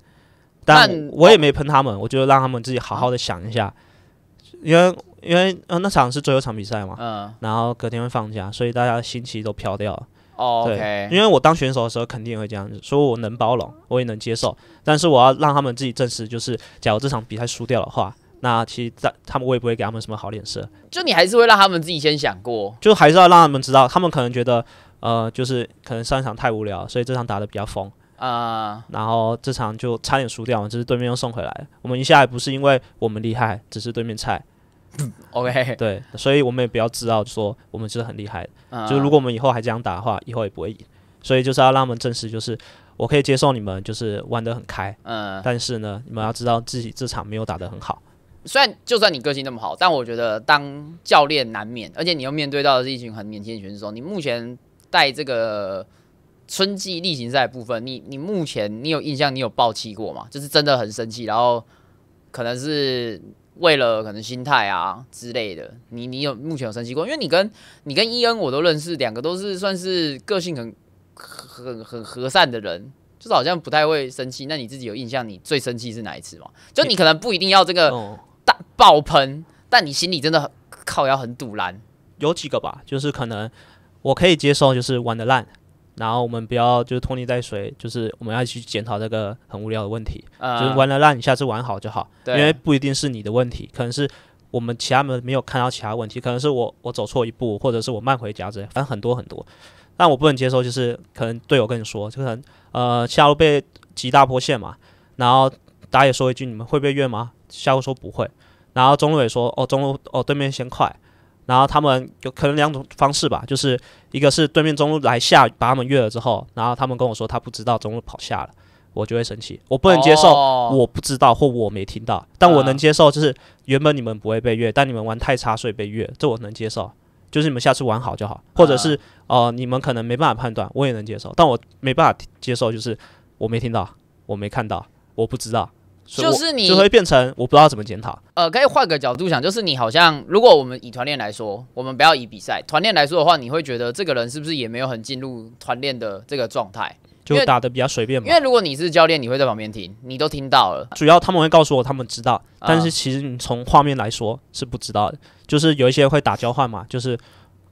但我也没喷他们，我就让他们自己好好的想一下，因为。因为呃那场是最后一场比赛嘛，然后隔天会放假，所以大家心气都飘掉了。哦，对，因为我当选手的时候肯定会这样子，所以我能包容，我也能接受。但是我要让他们自己证实，就是假如这场比赛输掉的话，那其实他们我也不会给他们什么好脸色。就你还是会让他们自己先想过，就还是要让他们知道，他们可能觉得呃就是可能上一场太无聊，所以这场打的比较疯啊，然后这场就差点输掉，嘛，就是对面又送回来，我们赢下来不是因为我们厉害，只是对面菜。OK，对，所以我们也不要知道说我们是很厉害嗯、就是如果我们以后还这样打的话，以后也不会赢。所以就是要让他们证实，就是我可以接受你们，就是玩的很开。嗯。但是呢，你们要知道自己这场没有打的很好。虽然就算你个性那么好，但我觉得当教练难免，而且你又面对到的是一群很年轻的选手。你目前带这个春季例行赛部分，你你目前你有印象，你有暴气过吗？就是真的很生气，然后可能是。为了可能心态啊之类的，你你有目前有生气过？因为你跟你跟伊恩我都认识，两个都是算是个性很很很和善的人，就是好像不太会生气。那你自己有印象，你最生气是哪一次吗？就你可能不一定要这个大爆喷，但你心里真的靠要很堵拦。有几个吧，就是可能我可以接受，就是玩的烂。然后我们不要就是拖泥带水，就是我们要去检讨这个很无聊的问题，就是玩了烂，你下次玩好就好。对，因为不一定是你的问题，可能是我们其他们没有看到其他问题，可能是我我走错一步，或者是我慢回家之类，反正很多很多。但我不能接受，就是可能队友跟你说，就可能呃下路被几大波线嘛，然后打野说一句你们会被越吗？下路说不会，然后中路也说哦中路哦对面先快。然后他们有可能两种方式吧，就是一个是对面中路来下，把他们越了之后，然后他们跟我说他不知道中路跑下了，我就会生气，我不能接受，我不知道或我没听到，但我能接受，就是原本你们不会被越，但你们玩太差所以被越，这我能接受，就是你们下次玩好就好，或者是呃你们可能没办法判断，我也能接受，但我没办法接受就是我没听到，我没看到，我不知道。就是你就会变成我不知道怎么检讨。呃，可以换个角度想，就是你好像如果我们以团练来说，我们不要以比赛团练来说的话，你会觉得这个人是不是也没有很进入团练的这个状态，就打的比较随便嘛？因为如果你是教练，你会在旁边听，你都听到了。主要他们会告诉我他们知道，但是其实你从画面来说是不知道的。就是有一些会打交换嘛，就是。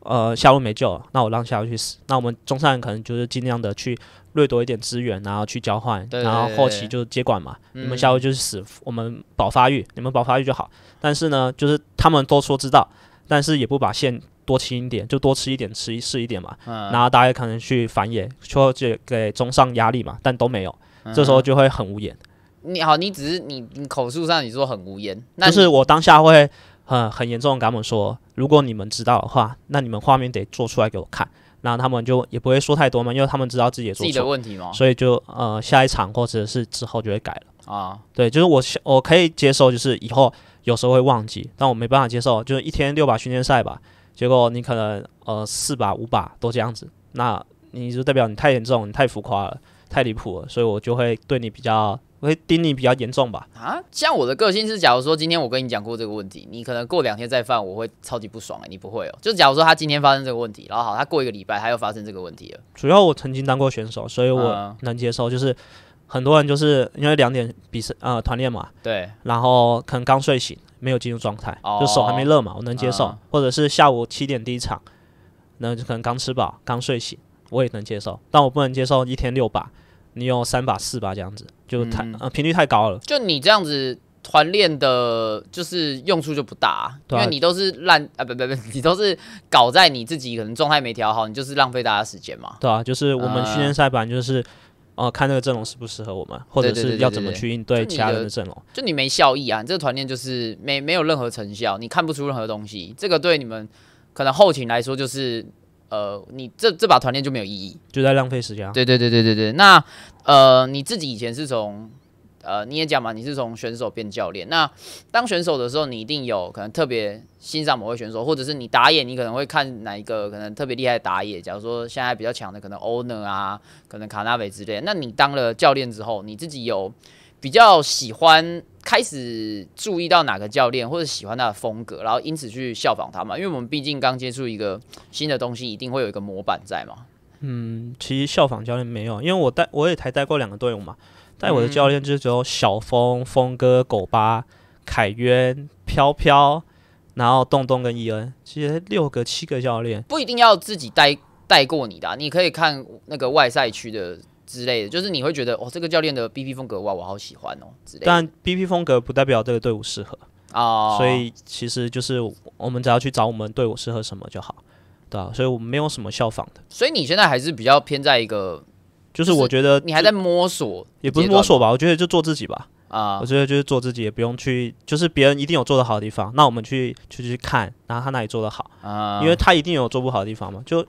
呃，下路没救，那我让下路去死。那我们中上可能就是尽量的去掠夺一点资源，然后去交换，然后后期就接管嘛。你们下路就是死，我们保发育，你们保发育就好。但是呢，就是他们都说知道，但是也不把线多清一点，就多吃一点，吃一试一点嘛。然后大家可能去反野，说就给中上压力嘛，但都没有。这时候就会很无言。你好，你只是你你口述上你说很无言，就是我当下会。很很严重的，他们说，如果你们知道的话，那你们画面得做出来给我看。然后他们就也不会说太多嘛，因为他们知道自己做自己的问题嘛，所以就呃下一场或者是之后就会改了啊。对，就是我我可以接受，就是以后有时候会忘记，但我没办法接受，就是一天六把训练赛吧，结果你可能呃四把五把都这样子，那你就代表你太严重，你太浮夸了，太离谱了，所以我就会对你比较。会盯你比较严重吧？啊，像我的个性是，假如说今天我跟你讲过这个问题，你可能过两天再犯，我会超级不爽哎，你不会哦。就假如说他今天发生这个问题，然后好，他过一个礼拜他又发生这个问题了。主要我曾经当过选手，所以我能接受，就是很多人就是因为两点比赛呃团练嘛，对，然后可能刚睡醒没有进入状态，就手还没热嘛，我能接受，或者是下午七点第一场，那就可能刚吃饱刚睡醒，我也能接受，但我不能接受一天六把，你用三把四把这样子。就太频率太高了，就你这样子团练的，就是用处就不大，因为你都是烂啊不不不，你都是搞在你自己可能状态没调好，你就是浪费大家时间嘛。对啊，就是我们训练赛板就是，哦看那个阵容适不适合我们，或者是要怎么去应对其他人的阵容。就你没效益啊，你这个团练就是没没有任何成效，你看不出任何东西，这个对你们可能后勤来说就是。呃，你这这把团练就没有意义，就在浪费时间。对对对对对对。那呃，你自己以前是从呃，你也讲嘛，你是从选手变教练。那当选手的时候，你一定有可能特别欣赏某位选手，或者是你打野，你可能会看哪一个可能特别厉害的打野。假如说现在比较强的，可能 Owner 啊，可能卡纳维之类。那你当了教练之后，你自己有？比较喜欢开始注意到哪个教练，或者喜欢他的风格，然后因此去效仿他嘛？因为我们毕竟刚接触一个新的东西，一定会有一个模板在嘛。嗯，其实效仿教练没有，因为我带我也才带过两个队伍嘛。带我的教练就是只有小峰、峰哥、狗巴、凯渊、飘飘，然后洞洞跟伊恩，其实六个七个教练。不一定要自己带带过你的，你可以看那个外赛区的。之类的，就是你会觉得哦，这个教练的 BP 风格哇，我好喜欢哦，之类。但 BP 风格不代表这个队伍适合啊，所以其实就是我们只要去找我们队伍适合什么就好，对啊，所以我们没有什么效仿的。所以你现在还是比较偏在一个，就是我觉得你还在摸索，也不是摸索吧，我觉得就做自己吧啊。我觉得就是做自己，也不用去，就是别人一定有做的好的地方，那我们去去去看，然后他哪里做的好啊？因为他一定有做不好的地方嘛，就。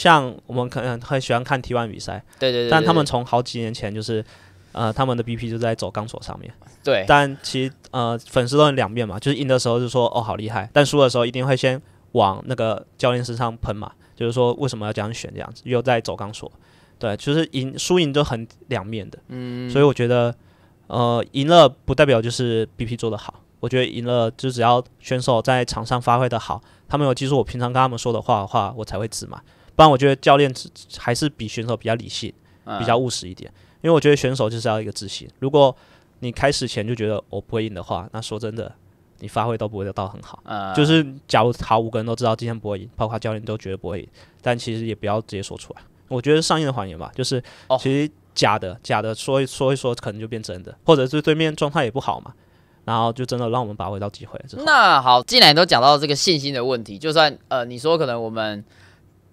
像我们可能很喜欢看 T1 比赛，对对对，但他们从好几年前就是，呃，他们的 BP 就在走钢索上面。对，但其实呃，粉丝都很两面嘛，就是赢的时候就说哦好厉害，但输的时候一定会先往那个教练身上喷嘛，就是说为什么要这样选这样子，又在走钢索。对，就是赢输赢都很两面的。嗯，所以我觉得呃，赢了不代表就是 BP 做的好，我觉得赢了就只要选手在场上发挥的好，他们有记住我平常跟他们说的话的话，我才会止嘛。不然我觉得教练还是比选手比较理性，比较务实一点。因为我觉得选手就是要一个自信。如果你开始前就觉得我不会赢的话，那说真的，你发挥都不会得到很好。就是假如好五个人都知道今天不会赢，包括教练都觉得不会赢，但其实也不要直接说出来。我觉得上映的谎言吧，就是其实假的，假的说一说一说可能就变真的，或者是对面状态也不好嘛，然后就真的让我们把握到机会。那好，既然都讲到这个信心的问题，就算呃你说可能我们。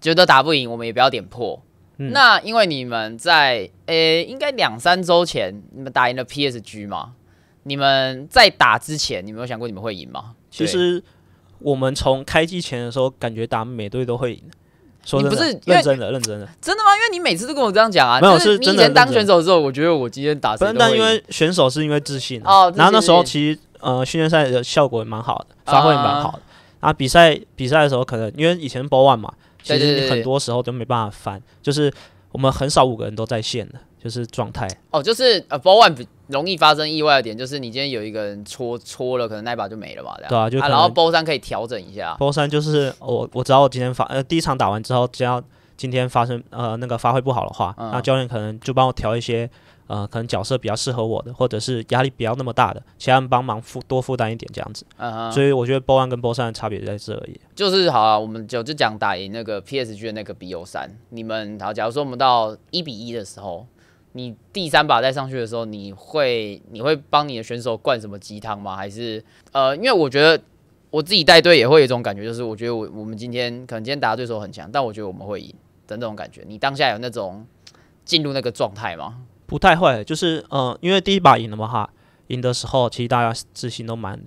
觉得打不赢，我们也不要点破。那因为你们在呃，应该两三周前你们打赢了 PSG 嘛？你们在打之前，你没有想过你们会赢吗？其实我们从开季前的时候，感觉打每队都会赢。你不是认真的，认真的？真的吗？因为你每次都跟我这样讲啊。没有是真的。以前当选手的时候，我觉得我今天打谁都不，因为选手是因为自信哦。然后那时候其实呃，训练赛的效果也蛮好的，发挥也蛮好的。然后比赛比赛的时候，可能因为以前播 o n 嘛。其实很多时候都没办法翻，就是我们很少五个人都在线的，就是状态。哦，就是呃，BO1 容易发生意外的点就是你今天有一个人搓搓了，可能那把就没了吧？对啊，就然后 b o 可以调整一下。b o 就是我我知道我今天发呃第一场打完之后，只要今天发生呃那个发挥不好的话，那教练可能就帮我调一些。呃，可能角色比较适合我的，或者是压力比较那么大的，其他人帮忙负多负担一点这样子。所以我觉得波安跟波三的差别在这而已。就是好啊，我们就就讲打赢那个 PSG 的那个 BO 三。你们好，假如说我们到一比一的时候，你第三把再上去的时候，你会你会帮你的选手灌什么鸡汤吗？还是呃，因为我觉得我自己带队也会有一种感觉，就是我觉得我我们今天可能今天打的对手很强，但我觉得我们会赢，的那种感觉。你当下有那种进入那个状态吗？不太会，就是嗯，因为第一把赢了嘛哈，赢的时候其实大家自信都蛮、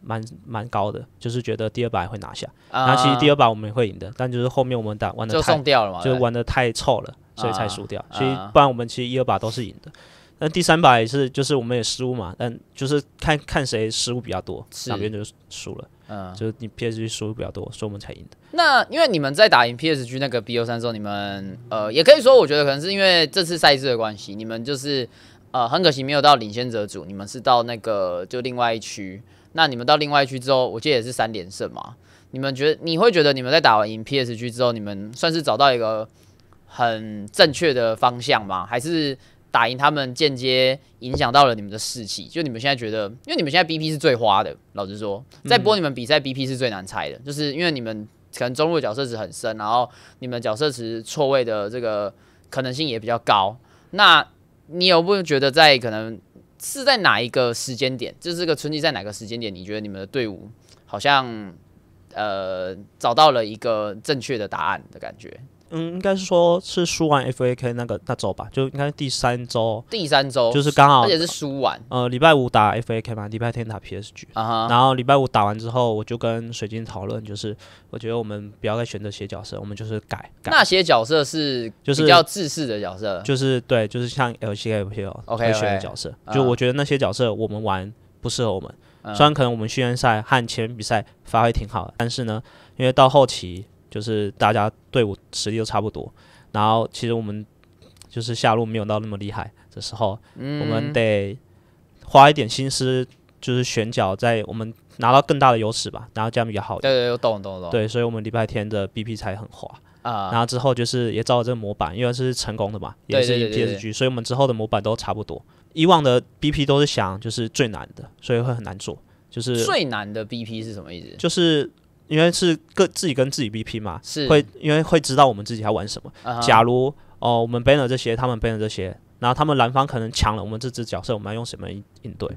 蛮、蛮高的，就是觉得第二把会拿下。然后其实第二把我们也会赢的，但就是后面我们打玩的就送掉了嘛，就玩的太臭了，所以才输掉。所以不然我们其实一二把都是赢的，那第三把也是，就是我们也失误嘛，但就是看看谁失误比较多，哪边就输了。嗯，就是你 PSG 输比较多，所以我们才赢的。那因为你们在打赢 PSG 那个 BO3 之后，你们呃，也可以说，我觉得可能是因为这次赛制的关系，你们就是呃，很可惜没有到领先者组，你们是到那个就另外一区。那你们到另外一区之后，我记得也是三连胜嘛。你们觉得你会觉得你们在打完赢 PSG 之后，你们算是找到一个很正确的方向吗？还是？打赢他们，间接影响到了你们的士气。就你们现在觉得，因为你们现在 BP 是最花的，老实说，在播你们比赛 BP 是最难猜的，就是因为你们可能中路角色池很深，然后你们角色池错位的这个可能性也比较高。那你有不觉得在可能是在哪一个时间点，就是这个春季在哪个时间点，你觉得你们的队伍好像呃找到了一个正确的答案的感觉？嗯，应该是说是输完 F A K 那个那周吧，就应该第三周。第三周就是刚好，而且是输完。呃，礼拜五打 F A K 嘛，礼拜天打 P S G，然后礼拜五打完之后，我就跟水晶讨论，就是我觉得我们不要再选择写角色，我们就是改。那些角色是就是比较自私的角色，就是对，就是像 L C F P O 可选的角色，就我觉得那些角色我们玩不适合我们。虽然可能我们训练赛和前比赛发挥挺好的，但是呢，因为到后期。就是大家队伍实力都差不多，然后其实我们就是下路没有到那么厉害的时候，我们得花一点心思，就是选角，在我们拿到更大的优势吧，然后这样比较好。对对，懂懂懂。对，所以我们礼拜天的 BP 才很滑啊。然后之后就是也照这个模板，因为是成功的嘛，也是 BPPG，所以我们之后的模板都差不多。以往的 BP 都是想就是最难的，所以会很难做。就是最难的 BP 是什么意思？就是。因为是各自己跟自己 BP 嘛，是会因为会知道我们自己要玩什么。假如哦，我们 ban 了这些，他们 ban 了这些，然后他们蓝方可能抢了，我们这只角色我们要用什么应对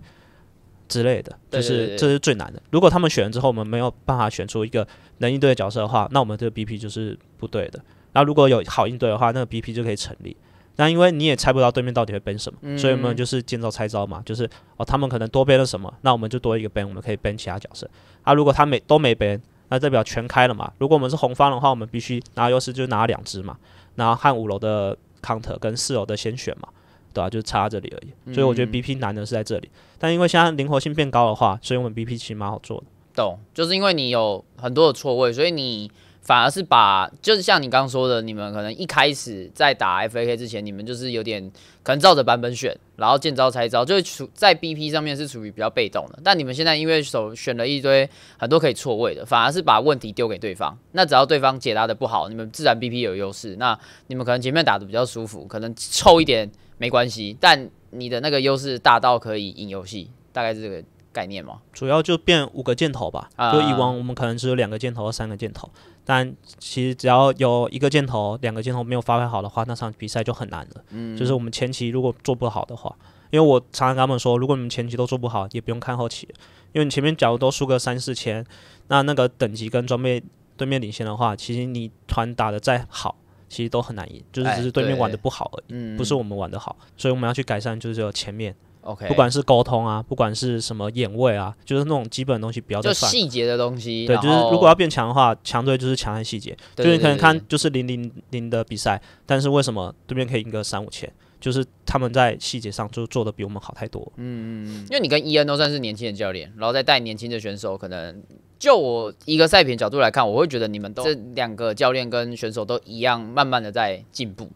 之类的，就是这是最难的。如果他们选了之后，我们没有办法选出一个能应对的角色的话，那我们这个 BP 就是不对的。那如果有好应对的话，那个 BP 就可以成立。那因为你也猜不到对面到底会 ban 什么，所以我们就是见招拆招嘛，就是哦，他们可能多背了什么，那我们就多一个背，我们可以背其他角色。那如果他没都没背。那代表全开了嘛？如果我们是红方的话，我们必须拿优势，就拿两只嘛，然后看五楼的 counter 跟四楼的先选嘛，对吧？就差这里而已。所以我觉得 BP 难的是在这里，但因为现在灵活性变高的话，所以我们 BP 其实蛮好做。的。懂，就是因为你有很多的错位，所以你。反而是把，就是像你刚刚说的，你们可能一开始在打 F A K 之前，你们就是有点可能照着版本选，然后见招拆招，就处在 B P 上面是处于比较被动的。但你们现在因为手选了一堆很多可以错位的，反而是把问题丢给对方。那只要对方解答的不好，你们自然 B P 有优势。那你们可能前面打的比较舒服，可能臭一点没关系，但你的那个优势大到可以赢游戏，大概是这个。概念吗？主要就变五个箭头吧。就以往我们可能只有两个箭头三个箭头，但其实只要有一个箭头、两个箭头没有发挥好的话，那场比赛就很难了。嗯，就是我们前期如果做不好的话，因为我常常跟他们说，如果你们前期都做不好，也不用看后期，因为你前面假如都输个三四千，那那个等级跟装备对面领先的话，其实你团打的再好，其实都很难赢，就是只是对面玩的不好而已，不是我们玩的好，所以我们要去改善，就是前面。O.K.，不管是沟通啊，不管是什么眼位啊，就是那种基本的东西，不要再。细节的东西。对，就是如果要变强的话，强队就是强在细节。就你可能看就是零零零的比赛，但是为什么对面可以赢个三五千？就是他们在细节上就做的比我们好太多。嗯嗯因为你跟伊恩都算是年轻的教练，然后再带年轻的选手，可能就我一个赛品角度来看，我会觉得你们都这两个教练跟选手都一样，慢慢的在进步。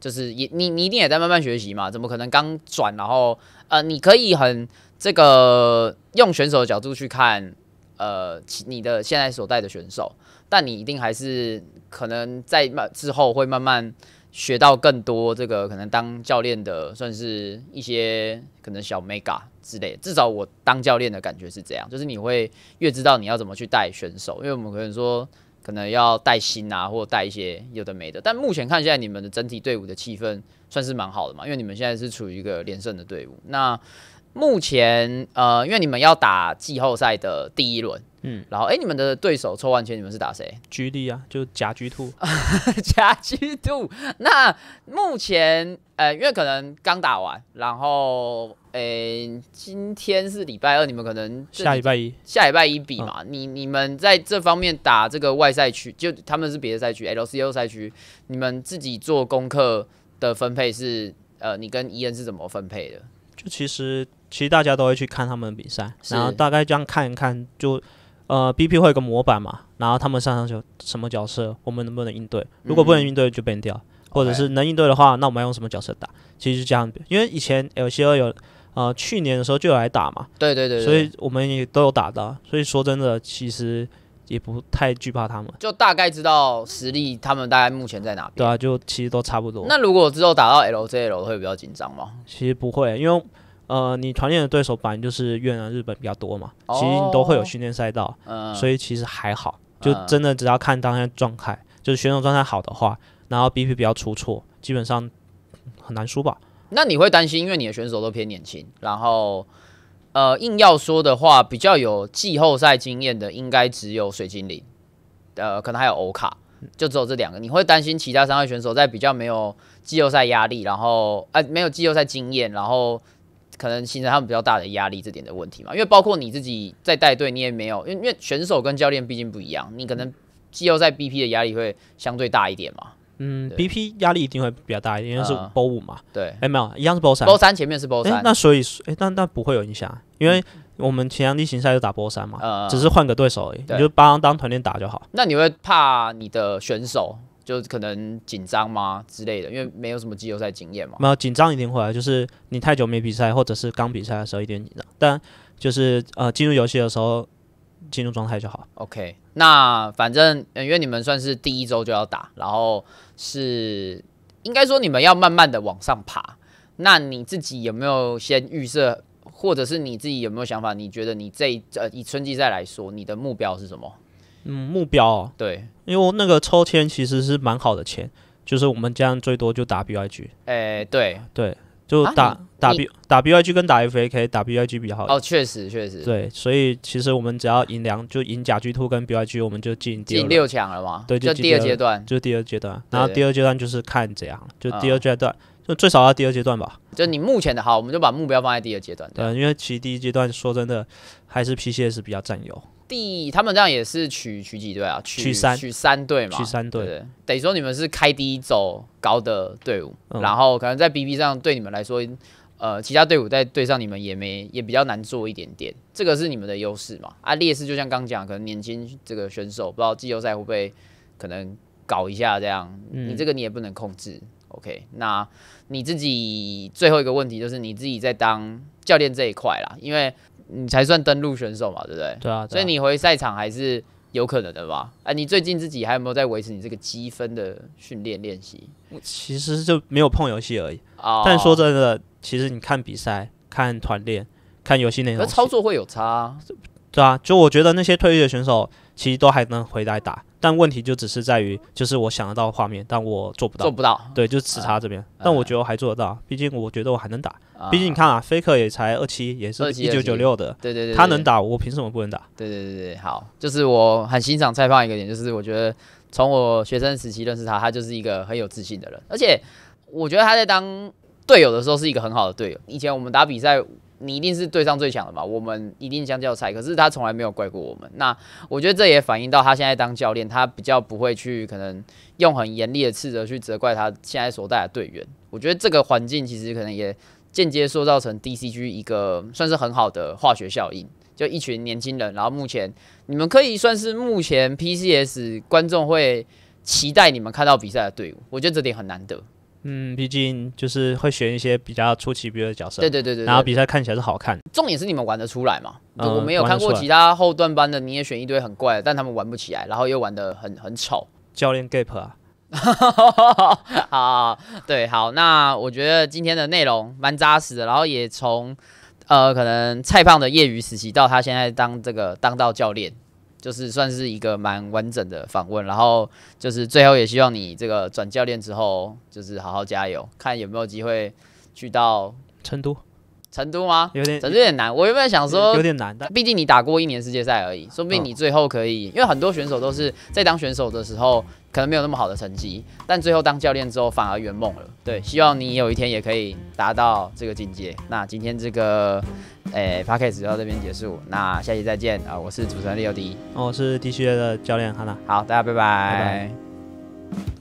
就是也你你一定也在慢慢学习嘛？怎么可能刚转然后呃，你可以很这个用选手的角度去看呃，你的现在所带的选手，但你一定还是可能在慢之后会慢慢学到更多这个可能当教练的算是一些可能小 mega 之类。至少我当教练的感觉是这样，就是你会越知道你要怎么去带选手，因为我们可能说。可能要带新啊，或带一些有的没的。但目前看，现在你们的整体队伍的气氛算是蛮好的嘛，因为你们现在是处于一个连胜的队伍。那目前，呃，因为你们要打季后赛的第一轮，嗯，然后哎，你们的对手抽完签，你们是打谁？G D 啊，就假居兔，w o 假 G 那目前，呃，因为可能刚打完，然后。诶，今天是礼拜二，你们可能下礼拜一，下礼拜一比嘛？你你们在这方面打这个外赛区，就他们是别的赛区，L C O 赛区，你们自己做功课的分配是，呃，你跟伊恩是怎么分配的？就其实，其实大家都会去看他们的比赛，然后大概这样看一看，就呃，B P 会有个模板嘛，然后他们上上就什么角色，我们能不能应对？如果不能应对，就变掉；，或者是能应对的话，那我们要用什么角色打？其实这样，因为以前 L C l 有。呃，去年的时候就有来打嘛，对对对，所以我们也都有打的，所以说真的其实也不太惧怕他们，就大概知道实力他们大概目前在哪边。对啊，就其实都差不多。那如果之后打到 l z l 会比较紧张吗？其实不会，因为呃，你团练的对手本来就是越南、日本比较多嘛，其实你都会有训练赛道，所以其实还好，就真的只要看当天状态，就是选手状态好的话，然后 BP 比较出错，基本上很难输吧。那你会担心，因为你的选手都偏年轻，然后，呃，硬要说的话，比较有季后赛经验的，应该只有水晶灵，呃，可能还有欧卡，就只有这两个。你会担心其他三位选手在比较没有季后赛压力，然后，哎，没有季后赛经验，然后可能形成他们比较大的压力这点的问题嘛？因为包括你自己在带队，你也没有，因为因为选手跟教练毕竟不一样，你可能季后赛 BP 的压力会相对大一点嘛。嗯，BP 压力一定会比较大一点，因为是波五嘛。对。哎，没有，一样是波三。波三前面是波三。那所以，哎，那那不会有影响，因为我们前两例行赛就打波三嘛。只是换个对手而已，你就帮当团练打就好。那你会怕你的选手就可能紧张吗之类的？因为没有什么季后赛经验嘛。没有，紧张一定会，就是你太久没比赛，或者是刚比赛的时候一点紧张。但就是呃，进入游戏的时候进入状态就好。OK。那反正因为你们算是第一周就要打，然后是应该说你们要慢慢的往上爬。那你自己有没有先预设，或者是你自己有没有想法？你觉得你这呃以春季赛来说，你的目标是什么？嗯，目标对，因为那个抽签其实是蛮好的签，就是我们这样最多就打 B Y G。诶，对对。就打打 B 打 BYG 跟打 FAK 打 BYG 比较好哦，确实确实对，所以其实我们只要赢两就赢甲 G Two 跟 BYG，我们就进进六强了嘛。对，就第二阶段，就第二阶段，然后第二阶段就是看怎样，就第二阶段就最少要第二阶段吧。就你目前的好，我们就把目标放在第二阶段。对，因为其实第一阶段说真的还是 PCS 比较占优。第他们这样也是取取几队啊？取三取三队嘛？取三队，等于说你们是开低走高的队伍，然后可能在 B B 上对你们来说，呃，其他队伍在对上你们也没也比较难做一点点，这个是你们的优势嘛？啊，劣势就像刚讲，可能年轻这个选手不知道季后赛会不会可能搞一下这样，你这个你也不能控制。O K，那你自己最后一个问题就是你自己在当教练这一块啦，因为。你才算登录选手嘛，对不对？对啊，所以你回赛场还是有可能的吧？哎，你最近自己还有没有在维持你这个积分的训练练习？我其实就没有碰游戏而已。哦。但说真的，其实你看比赛、看团练、看游戏内容，操作会有差，对啊。就我觉得那些退役的选手。其实都还能回来打，但问题就只是在于，就是我想得到画面，但我做不到。做不到，对，就是时差这边。但我觉得我还做得到，毕竟我觉得我还能打。毕竟你看啊，Faker 也才二七，也是一九九六的，对对对，他能打，我凭什么不能打？对对对对，好，就是我很欣赏蔡胖一个点，就是我觉得从我学生时期认识他，他就是一个很有自信的人，而且我觉得他在当队友的时候是一个很好的队友。以前我们打比赛。你一定是队上最强的嘛？我们一定相较菜，可是他从来没有怪过我们。那我觉得这也反映到他现在当教练，他比较不会去可能用很严厉的斥责去责怪他现在所带的队员。我觉得这个环境其实可能也间接塑造成 DCG 一个算是很好的化学效应，就一群年轻人。然后目前你们可以算是目前 PCS 观众会期待你们看到比赛的队伍，我觉得这点很难得。嗯，毕竟就是会选一些比较出其不意的角色，对对对对，然后比赛看起来是好看。重点是你们玩得出来嘛？我没有看过其他后段班的，你也选一堆很怪，的，但他们玩不起来，然后又玩的很很丑。教练 gap 啊，好，对，好，那我觉得今天的内容蛮扎实的，然后也从呃，可能蔡胖的业余时期到他现在当这个当到教练。就是算是一个蛮完整的访问，然后就是最后也希望你这个转教练之后，就是好好加油，看有没有机会去到成都。成都吗？有点，反正有点难。我原本想说有点难毕竟你打过一年世界赛而已，说不定你最后可以。因为很多选手都是在当选手的时候。可能没有那么好的成绩，但最后当教练之后反而圆梦了。对，希望你有一天也可以达到这个境界。那今天这个诶 p a c k a g e 到这边结束，那下期再见啊！我是主持人刘迪，我是 D c l 的教练哈娜，好，大家拜拜。